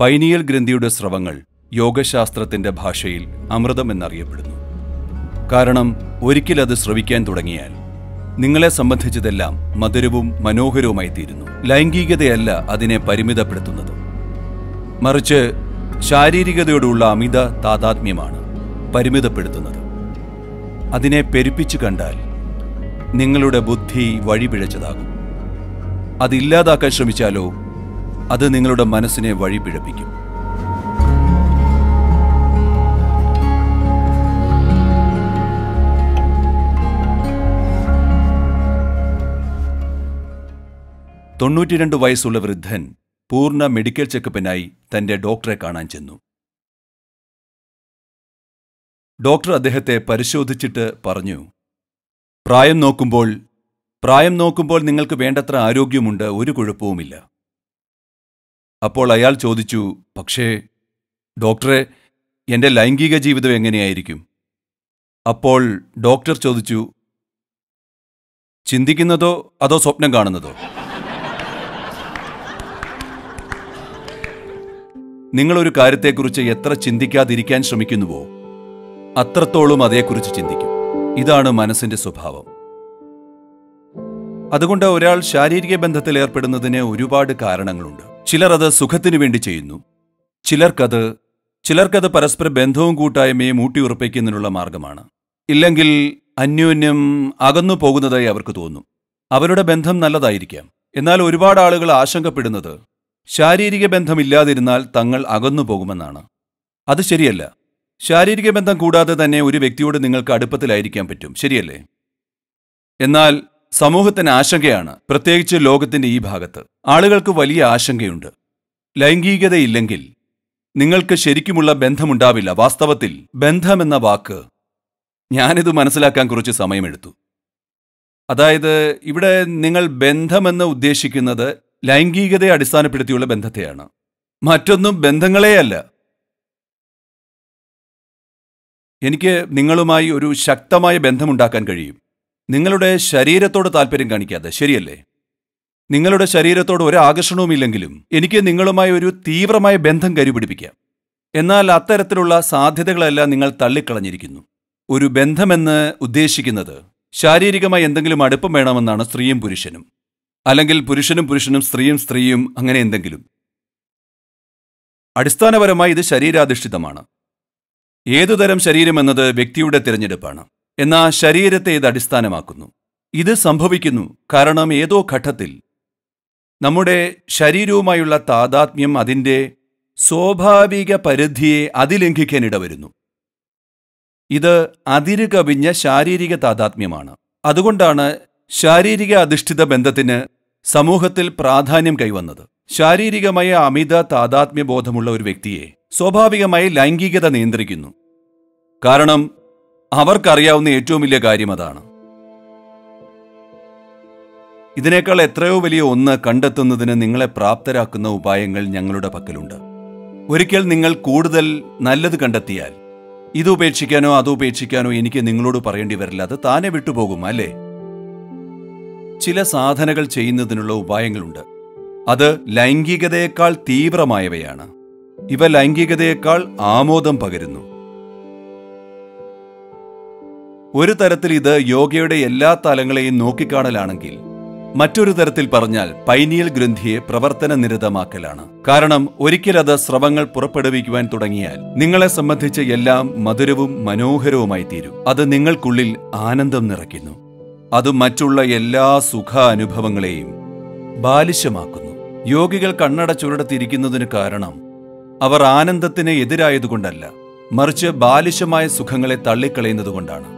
pineal ഗ്രന്ഥിയുടെ സ്രവങ്ങൾ യോഗശാസ്ത്രത്തിന്റെ ഭാഷയിൽ അമൃതം കാരണം ഒരിക്കലത് ശ്രവിക്കാൻ തുടങ്ങിയാൽ നിങ്ങളെ സംബന്ധിച്ചതെല്ലാം മധുരവും മനോഹരവുമായി തീരുന്നു ലൈംഗികതയല്ല അതിനെ പരിമിതപ്പെടുത്തുന്നത് മറിച്ച് ശാരീരികതയോടുള്ള അമിത താതാത്മ്യമാണ് പരിമിതപ്പെടുത്തുന്നത് അതിനെ പെരുപ്പിച്ചു കണ്ടാൽ നിങ്ങളുടെ ബുദ്ധി വഴിപിഴച്ചതാകും അതില്ലാതാക്കാൻ ശ്രമിച്ചാലോ അത് നിങ്ങളുടെ മനസ്സിനെ വഴിപിഴപ്പിക്കും തൊണ്ണൂറ്റിരണ്ട് വയസ്സുള്ള വൃദ്ധൻ പൂർണ്ണ മെഡിക്കൽ ചെക്കപ്പിനായി തന്റെ ഡോക്ടറെ കാണാൻ ചെന്നു ഡോക്ടർ അദ്ദേഹത്തെ പരിശോധിച്ചിട്ട് പറഞ്ഞു പ്രായം നോക്കുമ്പോൾ പ്രായം നോക്കുമ്പോൾ നിങ്ങൾക്ക് വേണ്ടത്ര ആരോഗ്യമുണ്ട് ഒരു കുഴപ്പവുമില്ല അപ്പോൾ അയാൾ ചോദിച്ചു പക്ഷേ ഡോക്ടറെ എൻ്റെ ലൈംഗിക ജീവിതം എങ്ങനെയായിരിക്കും അപ്പോൾ ഡോക്ടർ ചോദിച്ചു ചിന്തിക്കുന്നതോ അതോ സ്വപ്നം കാണുന്നതോ നിങ്ങളൊരു കാര്യത്തെക്കുറിച്ച് എത്ര ചിന്തിക്കാതിരിക്കാൻ ശ്രമിക്കുന്നുവോ അത്രത്തോളം അതേക്കുറിച്ച് ചിന്തിക്കും ഇതാണ് മനസ്സിന്റെ സ്വഭാവം അതുകൊണ്ട് ഒരാൾ ശാരീരിക ബന്ധത്തിൽ ഏർപ്പെടുന്നതിന് ഒരുപാട് കാരണങ്ങളുണ്ട് ചിലർ അത് സുഖത്തിനു വേണ്ടി ചെയ്യുന്നു ചിലർക്കത് ചിലർക്കത് പരസ്പര ബന്ധവും കൂട്ടായ്മയും ഊട്ടിയുറപ്പിക്കുന്നതിനുള്ള മാർഗമാണ് ഇല്ലെങ്കിൽ അന്യോന്യം അകന്നു പോകുന്നതായി അവർക്ക് തോന്നും അവരുടെ ബന്ധം നല്ലതായിരിക്കാം എന്നാൽ ഒരുപാട് ആളുകൾ ആശങ്കപ്പെടുന്നത് ശാരീരിക ബന്ധമില്ലാതിരുന്നാൽ തങ്ങൾ അകന്നു പോകുമെന്നാണ് അത് ശരിയല്ല ശാരീരിക ബന്ധം കൂടാതെ തന്നെ ഒരു വ്യക്തിയോട് നിങ്ങൾക്ക് അടുപ്പത്തിലായിരിക്കാൻ പറ്റും ശരിയല്ലേ എന്നാൽ സമൂഹത്തിന് ആശങ്കയാണ് പ്രത്യേകിച്ച് ലോകത്തിന്റെ ഈ ഭാഗത്ത് ആളുകൾക്ക് വലിയ ആശങ്കയുണ്ട് ലൈംഗികതയില്ലെങ്കിൽ നിങ്ങൾക്ക് ശരിക്കുമുള്ള ബന്ധമുണ്ടാവില്ല വാസ്തവത്തിൽ ബന്ധമെന്ന വാക്ക് ഞാനിത് മനസ്സിലാക്കാൻ കുറച്ച് സമയമെടുത്തു അതായത് ഇവിടെ നിങ്ങൾ ബന്ധമെന്ന് ഉദ്ദേശിക്കുന്നത് ലൈംഗികതയെ അടിസ്ഥാനപ്പെടുത്തിയുള്ള ബന്ധത്തെയാണ് മറ്റൊന്നും ബന്ധങ്ങളെയല്ല എനിക്ക് നിങ്ങളുമായി ഒരു ശക്തമായ ബന്ധമുണ്ടാക്കാൻ കഴിയും നിങ്ങളുടെ ശരീരത്തോട് താല്പര്യം കാണിക്കാതെ ശരിയല്ലേ നിങ്ങളുടെ ശരീരത്തോട് ഒരു ആകർഷണവുമില്ലെങ്കിലും എനിക്ക് നിങ്ങളുമായി ഒരു തീവ്രമായ ബന്ധം കരുപിടിപ്പിക്കാം എന്നാൽ അത്തരത്തിലുള്ള സാധ്യതകളെല്ലാം നിങ്ങൾ തള്ളിക്കളഞ്ഞിരിക്കുന്നു ഒരു ബന്ധമെന്ന് ഉദ്ദേശിക്കുന്നത് ശാരീരികമായി എന്തെങ്കിലും അടുപ്പം വേണമെന്നാണ് സ്ത്രീയും പുരുഷനും അല്ലെങ്കിൽ പുരുഷനും പുരുഷനും സ്ത്രീയും സ്ത്രീയും അങ്ങനെ എന്തെങ്കിലും അടിസ്ഥാനപരമായി ഇത് ശരീരാധിഷ്ഠിതമാണ് ഏതുതരം ശരീരം എന്നത് വ്യക്തിയുടെ തിരഞ്ഞെടുപ്പാണ് എന്നാ ശരീരത്തെ ഇത് അടിസ്ഥാനമാക്കുന്നു ഇത് സംഭവിക്കുന്നു കാരണം ഏതോ ഘട്ടത്തിൽ നമ്മുടെ ശരീരവുമായുള്ള താതാത്മ്യം അതിൻ്റെ സ്വാഭാവിക പരിധിയെ അതിലംഘിക്കാൻ ഇടവരുന്നു ഇത് അതിരുകവിഞ്ഞ ശാരീരിക താതാത്മ്യമാണ് അതുകൊണ്ടാണ് ശാരീരിക അധിഷ്ഠിത ബന്ധത്തിന് സമൂഹത്തിൽ പ്രാധാന്യം കൈവന്നത് ശാരീരികമായ അമിത താതാത്മ്യബോധമുള്ള ഒരു വ്യക്തിയെ സ്വാഭാവികമായി ലൈംഗികത നിയന്ത്രിക്കുന്നു കാരണം അവർക്കറിയാവുന്ന ഏറ്റവും വലിയ കാര്യം അതാണ് ഇതിനേക്കാൾ എത്രയോ വലിയ ഒന്ന് കണ്ടെത്തുന്നതിന് നിങ്ങളെ പ്രാപ്തരാക്കുന്ന ഉപായങ്ങൾ ഞങ്ങളുടെ പക്കലുണ്ട് ഒരിക്കൽ നിങ്ങൾ കൂടുതൽ നല്ലത് കണ്ടെത്തിയാൽ ഇത് ഉപേക്ഷിക്കാനോ അത് ഉപേക്ഷിക്കാനോ എനിക്ക് നിങ്ങളോട് പറയേണ്ടി വരില്ല അത് താനെ വിട്ടുപോകും അല്ലേ ചില സാധനകൾ ചെയ്യുന്നതിനുള്ള ഉപായങ്ങളുണ്ട് അത് ലൈംഗികതയേക്കാൾ തീവ്രമായവയാണ് ഇവ ലൈംഗികതയേക്കാൾ ആമോദം പകരുന്നു ഒരു തരത്തിൽ ഇത് യോഗയുടെ എല്ലാ തലങ്ങളെയും നോക്കിക്കാണലാണെങ്കിൽ മറ്റൊരു തരത്തിൽ പറഞ്ഞാൽ പൈനിയൽ ഗ്രന്ഥിയെ പ്രവർത്തന നിരതമാക്കലാണ് കാരണം ഒരിക്കലത് സ്രവങ്ങൾ പുറപ്പെടുവിക്കുവാൻ തുടങ്ങിയാൽ നിങ്ങളെ സംബന്ധിച്ച് എല്ലാം മധുരവും മനോഹരവുമായി തീരും അത് നിങ്ങൾക്കുള്ളിൽ ആനന്ദം നിറയ്ക്കുന്നു അത് മറ്റുള്ള എല്ലാ സുഖ അനുഭവങ്ങളെയും ബാലിശമാക്കുന്നു യോഗികൾ കണ്ണട ചുരടത്തിരിക്കുന്നതിന് കാരണം അവർ ആനന്ദത്തിന് എതിരായതുകൊണ്ടല്ല മറിച്ച് ബാലിശമായ സുഖങ്ങളെ തള്ളിക്കളയുന്നതുകൊണ്ടാണ്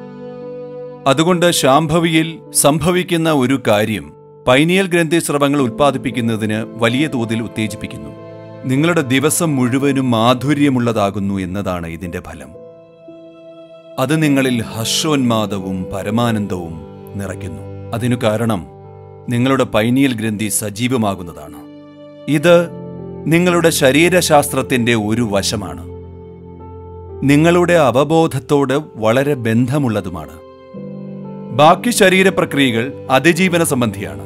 അതുകൊണ്ട് ശാംഭവിയിൽ സംഭവിക്കുന്ന ഒരു കാര്യം പൈനിയൽ ഗ്രന്ഥി സ്രവങ്ങൾ ഉൽപ്പാദിപ്പിക്കുന്നതിന് വലിയ തോതിൽ ഉത്തേജിപ്പിക്കുന്നു നിങ്ങളുടെ ദിവസം മുഴുവനും മാധുര്യമുള്ളതാകുന്നു എന്നതാണ് ഇതിൻ്റെ ഫലം അത് നിങ്ങളിൽ ഹർഷോന്മാദവും പരമാനന്ദവും നിറയ്ക്കുന്നു അതിനു കാരണം നിങ്ങളുടെ പൈനിയൽ ഗ്രന്ഥി സജീവമാകുന്നതാണ് ഇത് നിങ്ങളുടെ ശരീരശാസ്ത്രത്തിൻ്റെ ഒരു വശമാണ് നിങ്ങളുടെ അവബോധത്തോട് വളരെ ബന്ധമുള്ളതുമാണ് ബാക്കി ശരീരപ്രക്രിയകൾ അതിജീവന സംബന്ധിയാണ്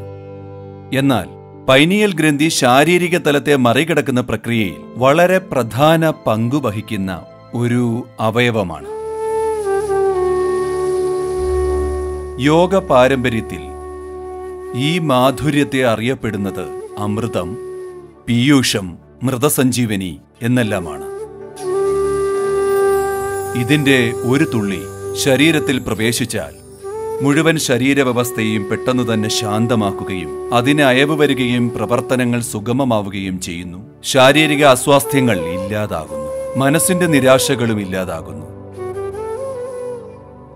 എന്നാൽ പൈനിയൽ ഗ്രന്ഥി ശാരീരിക തലത്തെ മറികടക്കുന്ന പ്രക്രിയയിൽ വളരെ പ്രധാന പങ്കു വഹിക്കുന്ന ഒരു അവയവമാണ് യോഗ പാരമ്പര്യത്തിൽ ഈ മാധുര്യത്തെ അറിയപ്പെടുന്നത് അമൃതം പീയൂഷം മൃതസഞ്ജീവനി എന്നെല്ലാമാണ് ഇതിന്റെ ഒരു തുള്ളി ശരീരത്തിൽ പ്രവേശിച്ചാൽ മുഴുവൻ ശരീരവ്യവസ്ഥയെയും പെട്ടെന്ന് തന്നെ ശാന്തമാക്കുകയും അതിന് അയവ് വരികയും പ്രവർത്തനങ്ങൾ സുഗമമാവുകയും ചെയ്യുന്നു ശാരീരിക അസ്വാസ്ഥ്യങ്ങൾ ഇല്ലാതാകുന്നു മനസ്സിന്റെ നിരാശകളും ഇല്ലാതാകുന്നു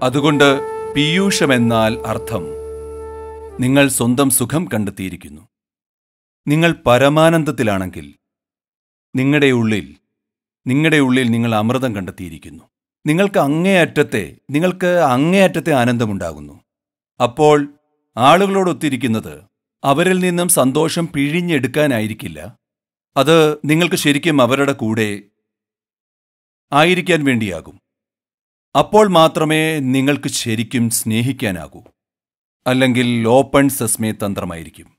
അതുകൊണ്ട് പീയൂഷം എന്നാൽ അർത്ഥം നിങ്ങൾ സ്വന്തം സുഖം കണ്ടെത്തിയിരിക്കുന്നു നിങ്ങൾ പരമാനന്ദത്തിലാണെങ്കിൽ നിങ്ങളുടെ ഉള്ളിൽ നിങ്ങളുടെ ഉള്ളിൽ നിങ്ങൾ അമൃതം കണ്ടെത്തിയിരിക്കുന്നു നിങ്ങൾക്ക് അങ്ങേയറ്റത്തെ നിങ്ങൾക്ക് അങ്ങേയറ്റത്തെ ആനന്ദമുണ്ടാകുന്നു അപ്പോൾ ആളുകളോടൊത്തിരിക്കുന്നത് അവരിൽ നിന്നും സന്തോഷം പിഴിഞ്ഞെടുക്കാനായിരിക്കില്ല അത് നിങ്ങൾക്ക് ശരിക്കും അവരുടെ കൂടെ ആയിരിക്കാൻ വേണ്ടിയാകും അപ്പോൾ മാത്രമേ നിങ്ങൾക്ക് ശരിക്കും സ്നേഹിക്കാനാകൂ അല്ലെങ്കിൽ ഓപ്പൺ സസ്മേ തന്ത്രമായിരിക്കും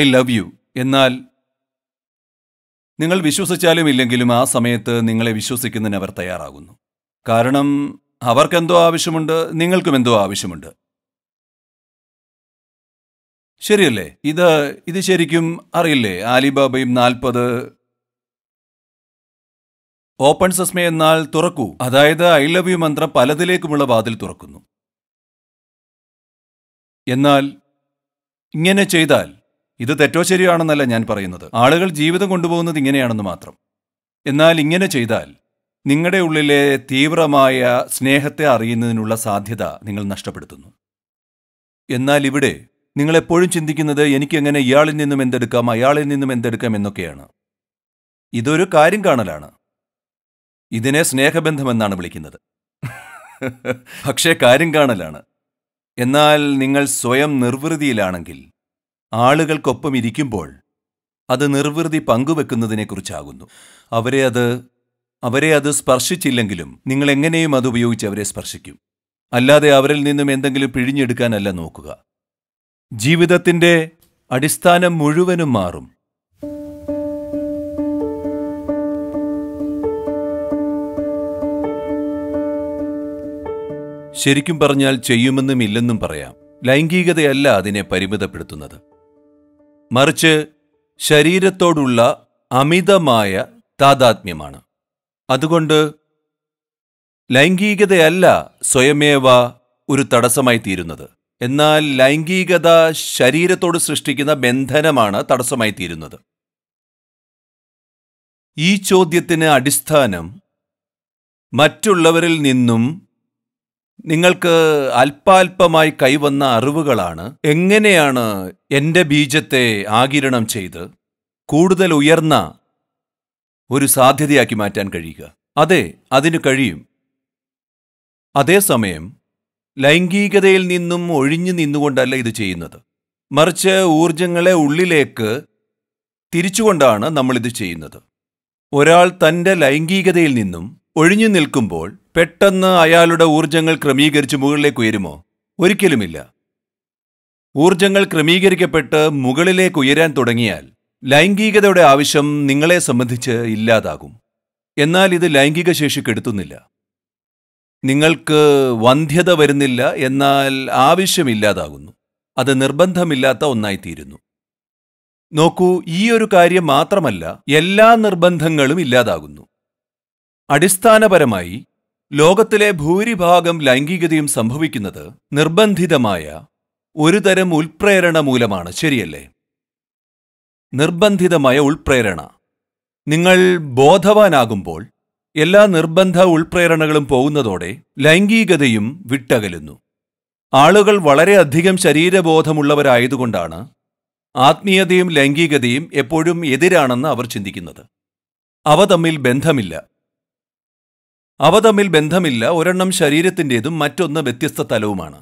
ഐ ലവ് യു എന്നാൽ നിങ്ങൾ വിശ്വസിച്ചാലും ഇല്ലെങ്കിലും ആ സമയത്ത് നിങ്ങളെ വിശ്വസിക്കുന്നതിന് അവർ തയ്യാറാകുന്നു കാരണം അവർക്കെന്തോ ആവശ്യമുണ്ട് നിങ്ങൾക്കും എന്തോ ആവശ്യമുണ്ട് ശരിയല്ലേ ഇത് ഇത് ശരിക്കും അറിയില്ലേ ആലിബാബയും നാൽപ്പത് ഓപ്പൺ സസ്മ എന്നാൽ തുറക്കൂ അതായത് ഐ ലവ് യു മന്ത്രം പലതിലേക്കുമുള്ള വാതിൽ തുറക്കുന്നു എന്നാൽ ഇങ്ങനെ ചെയ്താൽ ഇത് തെറ്റോ ശരിയാണെന്നല്ല ഞാൻ പറയുന്നത് ആളുകൾ ജീവിതം കൊണ്ടുപോകുന്നത് ഇങ്ങനെയാണെന്ന് മാത്രം എന്നാൽ ഇങ്ങനെ ചെയ്താൽ നിങ്ങളുടെ ഉള്ളിലെ തീവ്രമായ സ്നേഹത്തെ അറിയുന്നതിനുള്ള സാധ്യത നിങ്ങൾ നഷ്ടപ്പെടുത്തുന്നു എന്നാൽ ഇവിടെ നിങ്ങൾ എപ്പോഴും ചിന്തിക്കുന്നത് എങ്ങനെ ഇയാളിൽ നിന്നും എന്തെടുക്കാം അയാളിൽ നിന്നും എന്തെടുക്കാം എന്നൊക്കെയാണ് ഇതൊരു കാര്യം കാണലാണ് ഇതിനെ സ്നേഹബന്ധമെന്നാണ് വിളിക്കുന്നത് പക്ഷേ കാര്യം കാണലാണ് എന്നാൽ നിങ്ങൾ സ്വയം നിർവൃതിയിലാണെങ്കിൽ ആളുകൾക്കൊപ്പം ഇരിക്കുമ്പോൾ അത് നിർവൃതി പങ്കുവെക്കുന്നതിനെക്കുറിച്ചാകുന്നു അവരെ അത് അവരെ അത് സ്പർശിച്ചില്ലെങ്കിലും നിങ്ങൾ എങ്ങനെയും അത് ഉപയോഗിച്ച് അവരെ സ്പർശിക്കും അല്ലാതെ അവരിൽ നിന്നും എന്തെങ്കിലും പിഴിഞ്ഞെടുക്കാനല്ല നോക്കുക ജീവിതത്തിൻ്റെ അടിസ്ഥാനം മുഴുവനും മാറും ശരിക്കും പറഞ്ഞാൽ ചെയ്യുമെന്നും ഇല്ലെന്നും പറയാം ലൈംഗികതയല്ല അതിനെ പരിമിതപ്പെടുത്തുന്നത് മറിച്ച് ശരീരത്തോടുള്ള അമിതമായ താതാത്മ്യമാണ് അതുകൊണ്ട് ലൈംഗികതയല്ല സ്വയമേവ ഒരു തടസ്സമായി തീരുന്നത് എന്നാൽ ലൈംഗികത ശരീരത്തോട് സൃഷ്ടിക്കുന്ന ബന്ധനമാണ് തടസ്സമായി തീരുന്നത് ഈ ചോദ്യത്തിന് അടിസ്ഥാനം മറ്റുള്ളവരിൽ നിന്നും നിങ്ങൾക്ക് അല്പാൽപമായി കൈവന്ന അറിവുകളാണ് എങ്ങനെയാണ് എൻ്റെ ബീജത്തെ ആകിരണം ചെയ്ത് കൂടുതൽ ഉയർന്ന ഒരു സാധ്യതയാക്കി മാറ്റാൻ കഴിയുക അതെ അതിന് കഴിയും അതേസമയം ലൈംഗികതയിൽ നിന്നും ഒഴിഞ്ഞു നിന്നുകൊണ്ടല്ല ഇത് ചെയ്യുന്നത് മറിച്ച് ഊർജങ്ങളെ ഉള്ളിലേക്ക് തിരിച്ചുകൊണ്ടാണ് നമ്മളിത് ചെയ്യുന്നത് ഒരാൾ തൻ്റെ ലൈംഗികതയിൽ നിന്നും ഒഴിഞ്ഞു നിൽക്കുമ്പോൾ പെട്ടെന്ന് അയാളുടെ ഊർജങ്ങൾ ക്രമീകരിച്ച് മുകളിലേക്ക് ഉയരുമോ ഒരിക്കലുമില്ല ഊർജങ്ങൾ ക്രമീകരിക്കപ്പെട്ട് മുകളിലേക്ക് ഉയരാൻ തുടങ്ങിയാൽ ലൈംഗികതയുടെ ആവശ്യം നിങ്ങളെ സംബന്ധിച്ച് ഇല്ലാതാകും എന്നാൽ ഇത് ലൈംഗിക ശേഷി കെടുത്തുന്നില്ല നിങ്ങൾക്ക് വന്ധ്യത വരുന്നില്ല എന്നാൽ ആവശ്യമില്ലാതാകുന്നു അത് നിർബന്ധമില്ലാത്ത ഒന്നായിത്തീരുന്നു നോക്കൂ ഈ ഒരു കാര്യം മാത്രമല്ല എല്ലാ നിർബന്ധങ്ങളും ഇല്ലാതാകുന്നു അടിസ്ഥാനപരമായി ലോകത്തിലെ ഭൂരിഭാഗം ലൈംഗികതയും സംഭവിക്കുന്നത് നിർബന്ധിതമായ ഒരുതരം ഉൾപ്രേരണ മൂലമാണ് ശരിയല്ലേ നിർബന്ധിതമായ ഉൾപ്രേരണ നിങ്ങൾ ബോധവാനാകുമ്പോൾ എല്ലാ നിർബന്ധ ഉൾപ്രേരണകളും പോകുന്നതോടെ ലൈംഗികതയും വിട്ടകലുന്നു ആളുകൾ വളരെയധികം ശരീരബോധമുള്ളവരായതുകൊണ്ടാണ് ആത്മീയതയും ലൈംഗികതയും എപ്പോഴും എതിരാണെന്ന് അവർ ചിന്തിക്കുന്നത് അവ തമ്മിൽ ബന്ധമില്ല അവ തമ്മിൽ ബന്ധമില്ല ഒരെണ്ണം ശരീരത്തിൻ്റെതും മറ്റൊന്ന് വ്യത്യസ്ത തലവുമാണ്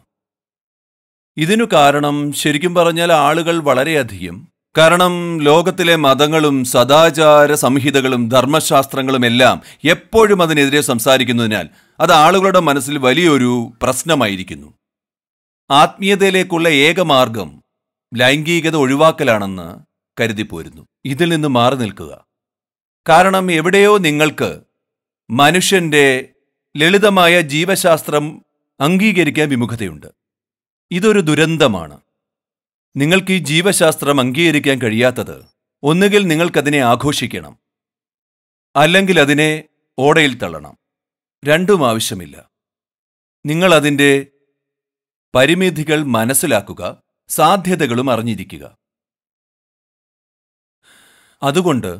ഇതിനു കാരണം ശരിക്കും പറഞ്ഞാൽ ആളുകൾ വളരെയധികം കാരണം ലോകത്തിലെ മതങ്ങളും സദാചാര സംഹിതകളും ധർമ്മശാസ്ത്രങ്ങളും എല്ലാം എപ്പോഴും അതിനെതിരെ സംസാരിക്കുന്നതിനാൽ അത് ആളുകളുടെ മനസ്സിൽ വലിയൊരു പ്രശ്നമായിരിക്കുന്നു ആത്മീയതയിലേക്കുള്ള ഏകമാർഗം ലൈംഗികത ഒഴിവാക്കലാണെന്ന് കരുതിപ്പോരുന്നു ഇതിൽ നിന്ന് മാറി നിൽക്കുക കാരണം എവിടെയോ നിങ്ങൾക്ക് മനുഷ്യന്റെ ലളിതമായ ജീവശാസ്ത്രം അംഗീകരിക്കാൻ വിമുഖതയുണ്ട് ഇതൊരു ദുരന്തമാണ് നിങ്ങൾക്ക് ഈ ജീവശാസ്ത്രം അംഗീകരിക്കാൻ കഴിയാത്തത് ഒന്നുകിൽ നിങ്ങൾക്കതിനെ ആഘോഷിക്കണം അല്ലെങ്കിൽ അതിനെ ഓടയിൽ തള്ളണം രണ്ടും ആവശ്യമില്ല നിങ്ങളതിൻ്റെ പരിമിതികൾ മനസ്സിലാക്കുക സാധ്യതകളും അറിഞ്ഞിരിക്കുക അതുകൊണ്ട്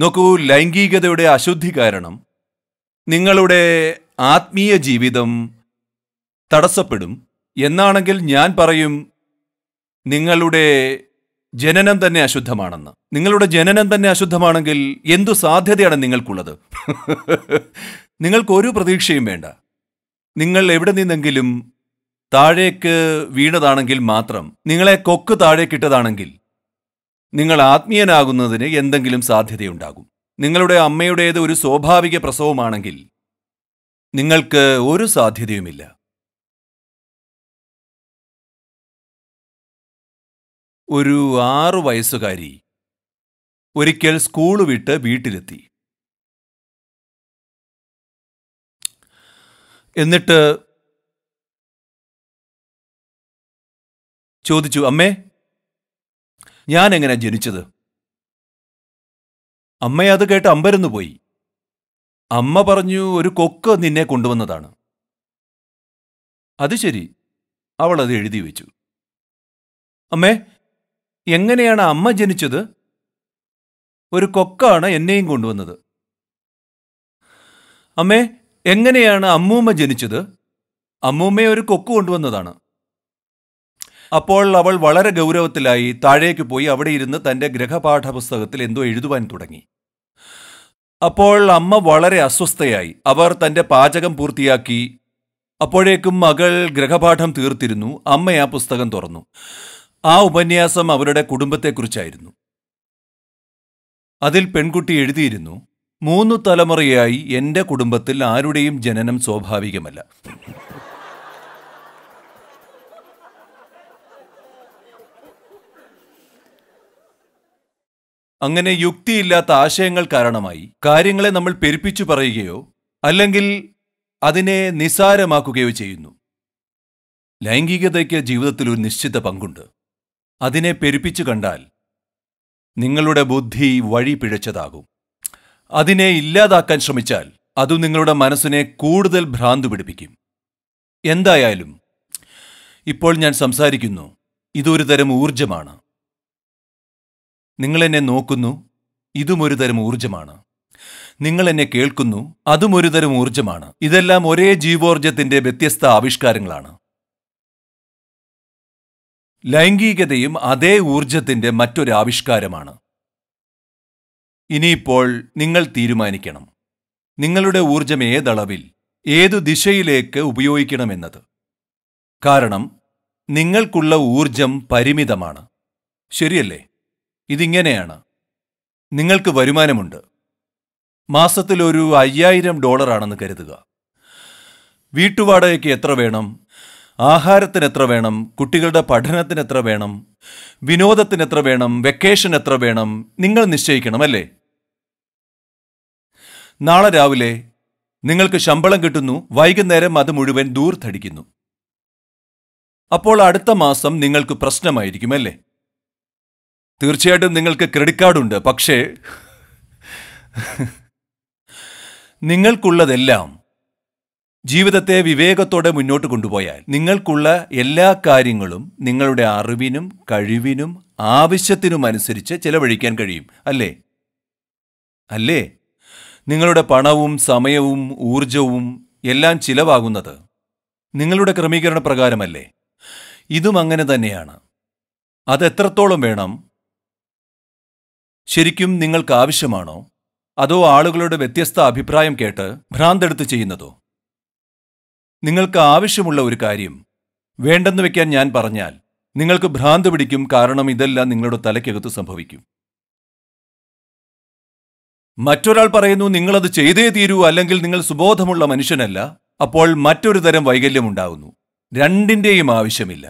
നോക്കൂ ലൈംഗികതയുടെ അശുദ്ധി കാരണം നിങ്ങളുടെ ആത്മീയ ജീവിതം തടസ്സപ്പെടും എന്നാണെങ്കിൽ ഞാൻ പറയും നിങ്ങളുടെ ജനനം തന്നെ അശുദ്ധമാണെന്ന് നിങ്ങളുടെ ജനനം തന്നെ അശുദ്ധമാണെങ്കിൽ എന്തു സാധ്യതയാണ് നിങ്ങൾക്കുള്ളത് നിങ്ങൾക്കൊരു പ്രതീക്ഷയും വേണ്ട നിങ്ങൾ എവിടെ നിന്നെങ്കിലും താഴേക്ക് വീണതാണെങ്കിൽ മാത്രം നിങ്ങളെ കൊക്ക് താഴേക്കിട്ടതാണെങ്കിൽ നിങ്ങൾ ആത്മീയനാകുന്നതിന് എന്തെങ്കിലും സാധ്യതയുണ്ടാകും നിങ്ങളുടെ അമ്മയുടേത് ഒരു സ്വാഭാവിക പ്രസവമാണെങ്കിൽ നിങ്ങൾക്ക് ഒരു സാധ്യതയുമില്ല ഒരു ആറു വയസ്സുകാരി ഒരിക്കൽ സ്കൂൾ വിട്ട് വീട്ടിലെത്തി എന്നിട്ട് ചോദിച്ചു അമ്മേ ഞാൻ എങ്ങനെ ജനിച്ചത് അത് കേട്ട് അമ്പരന്നു പോയി അമ്മ പറഞ്ഞു ഒരു കൊക്ക് നിന്നെ കൊണ്ടുവന്നതാണ് അത് ശരി അവൾ അത് എഴുതി വെച്ചു അമ്മേ എങ്ങനെയാണ് അമ്മ ജനിച്ചത് ഒരു കൊക്കാണ് എന്നെയും കൊണ്ടുവന്നത് അമ്മേ എങ്ങനെയാണ് അമ്മൂമ്മ ജനിച്ചത് അമ്മൂമ്മയെ ഒരു കൊക്ക് കൊണ്ടുവന്നതാണ് അപ്പോൾ അവൾ വളരെ ഗൗരവത്തിലായി താഴേക്ക് പോയി അവിടെ ഇരുന്ന് തൻ്റെ ഗ്രഹപാഠപുസ്തകത്തിൽ എന്തോ എഴുതുവാൻ തുടങ്ങി അപ്പോൾ അമ്മ വളരെ അസ്വസ്ഥയായി അവർ തൻ്റെ പാചകം പൂർത്തിയാക്കി അപ്പോഴേക്കും മകൾ ഗ്രഹപാഠം തീർത്തിരുന്നു അമ്മ ആ പുസ്തകം തുറന്നു ആ ഉപന്യാസം അവരുടെ കുടുംബത്തെക്കുറിച്ചായിരുന്നു അതിൽ പെൺകുട്ടി എഴുതിയിരുന്നു മൂന്ന് തലമുറയായി എൻ്റെ കുടുംബത്തിൽ ആരുടെയും ജനനം സ്വാഭാവികമല്ല അങ്ങനെ യുക്തിയില്ലാത്ത ആശയങ്ങൾ കാരണമായി കാര്യങ്ങളെ നമ്മൾ പെരുപ്പിച്ചു പറയുകയോ അല്ലെങ്കിൽ അതിനെ നിസാരമാക്കുകയോ ചെയ്യുന്നു ലൈംഗികതയ്ക്ക് ജീവിതത്തിൽ ഒരു നിശ്ചിത പങ്കുണ്ട് അതിനെ പെരുപ്പിച്ചു കണ്ടാൽ നിങ്ങളുടെ ബുദ്ധി വഴി പിഴച്ചതാകും അതിനെ ഇല്ലാതാക്കാൻ ശ്രമിച്ചാൽ അത് നിങ്ങളുടെ മനസ്സിനെ കൂടുതൽ ഭ്രാന്ത് പിടിപ്പിക്കും എന്തായാലും ഇപ്പോൾ ഞാൻ സംസാരിക്കുന്നു ഇതൊരു തരം ഊർജമാണ് നിങ്ങളെന്നെ നോക്കുന്നു ഇതും ഒരുതരം തരം ഊർജമാണ് നിങ്ങൾ എന്നെ കേൾക്കുന്നു അതും ഒരുതരം തരം ഊർജമാണ് ഇതെല്ലാം ഒരേ ജീവോർജത്തിന്റെ വ്യത്യസ്ത ആവിഷ്കാരങ്ങളാണ് ലൈംഗികതയും അതേ ഊർജത്തിന്റെ മറ്റൊരു ആവിഷ്കാരമാണ് ഇനിയിപ്പോൾ നിങ്ങൾ തീരുമാനിക്കണം നിങ്ങളുടെ ഊർജം ഏതളവിൽ ഏതു ദിശയിലേക്ക് ഉപയോഗിക്കണമെന്നത് കാരണം നിങ്ങൾക്കുള്ള ഊർജം പരിമിതമാണ് ശരിയല്ലേ ഇതിങ്ങനെയാണ് നിങ്ങൾക്ക് വരുമാനമുണ്ട് മാസത്തിൽ ഒരു അയ്യായിരം ഡോളറാണെന്ന് കരുതുക വീട്ടുവാടകയ്ക്ക് എത്ര വേണം ആഹാരത്തിന് എത്ര വേണം കുട്ടികളുടെ പഠനത്തിന് എത്ര വേണം വിനോദത്തിന് എത്ര വേണം വെക്കേഷൻ എത്ര വേണം നിങ്ങൾ നിശ്ചയിക്കണം അല്ലേ നാളെ രാവിലെ നിങ്ങൾക്ക് ശമ്പളം കിട്ടുന്നു വൈകുന്നേരം അത് മുഴുവൻ ദൂർ ധടിക്കുന്നു അപ്പോൾ അടുത്ത മാസം നിങ്ങൾക്ക് പ്രശ്നമായിരിക്കും അല്ലേ തീർച്ചയായിട്ടും നിങ്ങൾക്ക് ക്രെഡിറ്റ് കാർഡുണ്ട് പക്ഷേ നിങ്ങൾക്കുള്ളതെല്ലാം ജീവിതത്തെ വിവേകത്തോടെ മുന്നോട്ട് കൊണ്ടുപോയാൽ നിങ്ങൾക്കുള്ള എല്ലാ കാര്യങ്ങളും നിങ്ങളുടെ അറിവിനും കഴിവിനും ആവശ്യത്തിനും അനുസരിച്ച് ചെലവഴിക്കാൻ കഴിയും അല്ലേ അല്ലേ നിങ്ങളുടെ പണവും സമയവും ഊർജവും എല്ലാം ചിലവാകുന്നത് നിങ്ങളുടെ ക്രമീകരണ പ്രകാരമല്ലേ ഇതും അങ്ങനെ തന്നെയാണ് അത് വേണം ശരിക്കും നിങ്ങൾക്ക് ആവശ്യമാണോ അതോ ആളുകളുടെ വ്യത്യസ്ത അഭിപ്രായം കേട്ട് ഭ്രാന്തെടുത്ത് ചെയ്യുന്നതോ നിങ്ങൾക്ക് ആവശ്യമുള്ള ഒരു കാര്യം വേണ്ടെന്ന് വെക്കാൻ ഞാൻ പറഞ്ഞാൽ നിങ്ങൾക്ക് ഭ്രാന്ത് പിടിക്കും കാരണം ഇതെല്ലാം നിങ്ങളുടെ തലയ്ക്കകത്ത് സംഭവിക്കും മറ്റൊരാൾ പറയുന്നു നിങ്ങളത് ചെയ്തേ തീരൂ അല്ലെങ്കിൽ നിങ്ങൾ സുബോധമുള്ള മനുഷ്യനല്ല അപ്പോൾ മറ്റൊരു തരം വൈകല്യമുണ്ടാകുന്നു രണ്ടിൻ്റെയും ആവശ്യമില്ല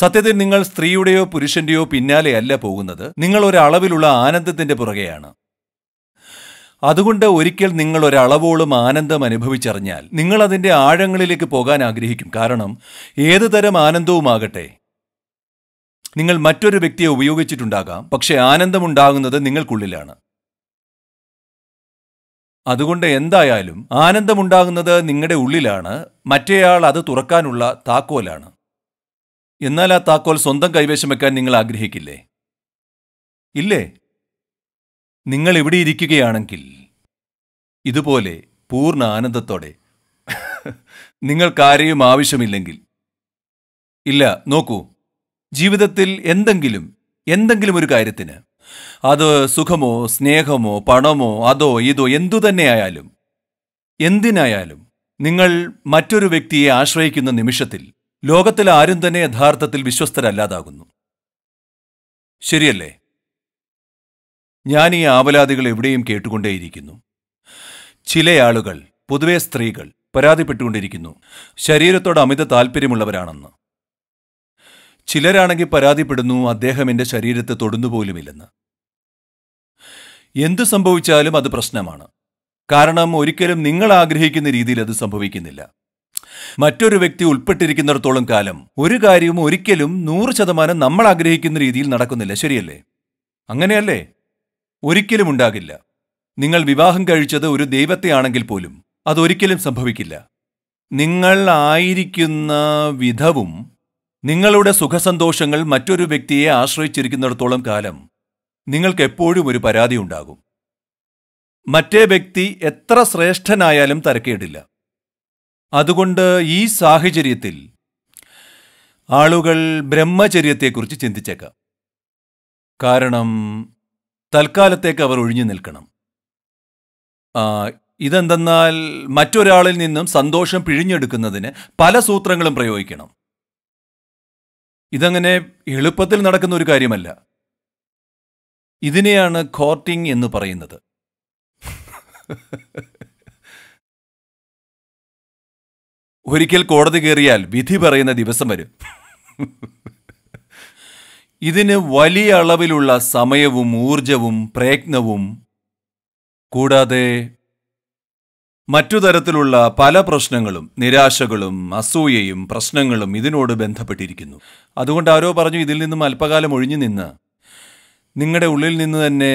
സത്യത്തിൽ നിങ്ങൾ സ്ത്രീയുടെയോ പുരുഷന്റെയോ പിന്നാലെയല്ല പോകുന്നത് നിങ്ങൾ ഒരളവിലുള്ള ആനന്ദത്തിന്റെ പുറകെയാണ് അതുകൊണ്ട് ഒരിക്കൽ നിങ്ങൾ ഒരളവോളം ആനന്ദം അനുഭവിച്ചറിഞ്ഞാൽ നിങ്ങൾ അതിന്റെ ആഴങ്ങളിലേക്ക് പോകാൻ ആഗ്രഹിക്കും കാരണം ഏത് തരം ആനന്ദവുമാകട്ടെ നിങ്ങൾ മറ്റൊരു വ്യക്തിയെ ഉപയോഗിച്ചിട്ടുണ്ടാകാം പക്ഷേ ആനന്ദമുണ്ടാകുന്നത് നിങ്ങൾക്കുള്ളിലാണ് അതുകൊണ്ട് എന്തായാലും ആനന്ദമുണ്ടാകുന്നത് നിങ്ങളുടെ ഉള്ളിലാണ് മറ്റേയാൾ അത് തുറക്കാനുള്ള താക്കോലാണ് എന്നാൽ ആ താക്കോൽ സ്വന്തം കൈവശം വെക്കാൻ നിങ്ങൾ ആഗ്രഹിക്കില്ലേ ഇല്ലേ നിങ്ങൾ ഇവിടെ ഇരിക്കുകയാണെങ്കിൽ ഇതുപോലെ പൂർണ്ണ ആനന്ദത്തോടെ നിങ്ങൾക്കാരെയും ആവശ്യമില്ലെങ്കിൽ ഇല്ല നോക്കൂ ജീവിതത്തിൽ എന്തെങ്കിലും എന്തെങ്കിലും ഒരു കാര്യത്തിന് അത് സുഖമോ സ്നേഹമോ പണമോ അതോ ഇതോ എന്തു തന്നെയായാലും എന്തിനായാലും നിങ്ങൾ മറ്റൊരു വ്യക്തിയെ ആശ്രയിക്കുന്ന നിമിഷത്തിൽ ലോകത്തിൽ ആരും തന്നെ യഥാർത്ഥത്തിൽ വിശ്വസ്തരല്ലാതാകുന്നു ശരിയല്ലേ ഞാൻ ഈ ആവലാതികൾ എവിടെയും കേട്ടുകൊണ്ടേയിരിക്കുന്നു ചില ആളുകൾ പൊതുവെ സ്ത്രീകൾ പരാതിപ്പെട്ടുകൊണ്ടിരിക്കുന്നു ശരീരത്തോട് അമിത താല്പര്യമുള്ളവരാണെന്ന് ചിലരാണെങ്കിൽ പരാതിപ്പെടുന്നു അദ്ദേഹം എന്റെ ശരീരത്തെ തൊടുന്നുപോലുമില്ലെന്ന് എന്തു സംഭവിച്ചാലും അത് പ്രശ്നമാണ് കാരണം ഒരിക്കലും നിങ്ങൾ ആഗ്രഹിക്കുന്ന രീതിയിൽ അത് സംഭവിക്കുന്നില്ല മറ്റൊരു വ്യക്തി ഉൾപ്പെട്ടിരിക്കുന്നിടത്തോളം കാലം ഒരു കാര്യവും ഒരിക്കലും നൂറ് ശതമാനം നമ്മൾ ആഗ്രഹിക്കുന്ന രീതിയിൽ നടക്കുന്നില്ല ശരിയല്ലേ അങ്ങനെയല്ലേ ഒരിക്കലും ഉണ്ടാകില്ല നിങ്ങൾ വിവാഹം കഴിച്ചത് ഒരു ദൈവത്തെയാണെങ്കിൽ പോലും അതൊരിക്കലും സംഭവിക്കില്ല നിങ്ങൾ ആയിരിക്കുന്ന വിധവും നിങ്ങളുടെ സുഖസന്തോഷങ്ങൾ മറ്റൊരു വ്യക്തിയെ ആശ്രയിച്ചിരിക്കുന്നിടത്തോളം കാലം നിങ്ങൾക്ക് എപ്പോഴും ഒരു പരാതി ഉണ്ടാകും മറ്റേ വ്യക്തി എത്ര ശ്രേഷ്ഠനായാലും തരക്കേടില്ല അതുകൊണ്ട് ഈ സാഹചര്യത്തിൽ ആളുകൾ ബ്രഹ്മചര്യത്തെക്കുറിച്ച് ചിന്തിച്ചേക്കാം കാരണം തൽക്കാലത്തേക്ക് അവർ ഒഴിഞ്ഞു നിൽക്കണം ഇതെന്തെന്നാൽ മറ്റൊരാളിൽ നിന്നും സന്തോഷം പിഴിഞ്ഞെടുക്കുന്നതിന് പല സൂത്രങ്ങളും പ്രയോഗിക്കണം ഇതങ്ങനെ എളുപ്പത്തിൽ നടക്കുന്ന ഒരു കാര്യമല്ല ഇതിനെയാണ് കോർട്ടിംഗ് എന്ന് പറയുന്നത് ഒരിക്കൽ കോടതി കയറിയാൽ വിധി പറയുന്ന ദിവസം വരും ഇതിന് വലിയ അളവിലുള്ള സമയവും ഊർജവും പ്രയത്നവും കൂടാതെ മറ്റു തരത്തിലുള്ള പല പ്രശ്നങ്ങളും നിരാശകളും അസൂയയും പ്രശ്നങ്ങളും ഇതിനോട് ബന്ധപ്പെട്ടിരിക്കുന്നു അതുകൊണ്ട് ആരോ പറഞ്ഞു ഇതിൽ നിന്നും അല്പകാലം ഒഴിഞ്ഞു നിന്ന് നിങ്ങളുടെ ഉള്ളിൽ നിന്ന് തന്നെ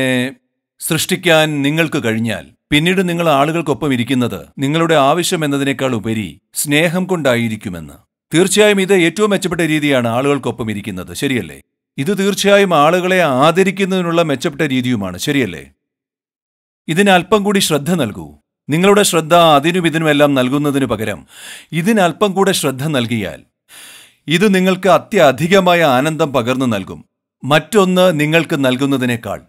സൃഷ്ടിക്കാൻ നിങ്ങൾക്ക് കഴിഞ്ഞാൽ പിന്നീട് നിങ്ങൾ ആളുകൾക്കൊപ്പം ഇരിക്കുന്നത് നിങ്ങളുടെ ആവശ്യം എന്നതിനേക്കാൾ ഉപരി സ്നേഹം കൊണ്ടായിരിക്കുമെന്ന് തീർച്ചയായും ഇത് ഏറ്റവും മെച്ചപ്പെട്ട രീതിയാണ് ആളുകൾക്കൊപ്പം ഇരിക്കുന്നത് ശരിയല്ലേ ഇത് തീർച്ചയായും ആളുകളെ ആദരിക്കുന്നതിനുള്ള മെച്ചപ്പെട്ട രീതിയുമാണ് ശരിയല്ലേ ഇതിനൽപ്പം കൂടി ശ്രദ്ധ നൽകൂ നിങ്ങളുടെ ശ്രദ്ധ അതിനും ഇതിനുമെല്ലാം നൽകുന്നതിനു പകരം ഇതിനൽപ്പം കൂടെ ശ്രദ്ധ നൽകിയാൽ ഇത് നിങ്ങൾക്ക് അത്യധികമായ ആനന്ദം പകർന്നു നൽകും മറ്റൊന്ന് നിങ്ങൾക്ക് നൽകുന്നതിനേക്കാൾ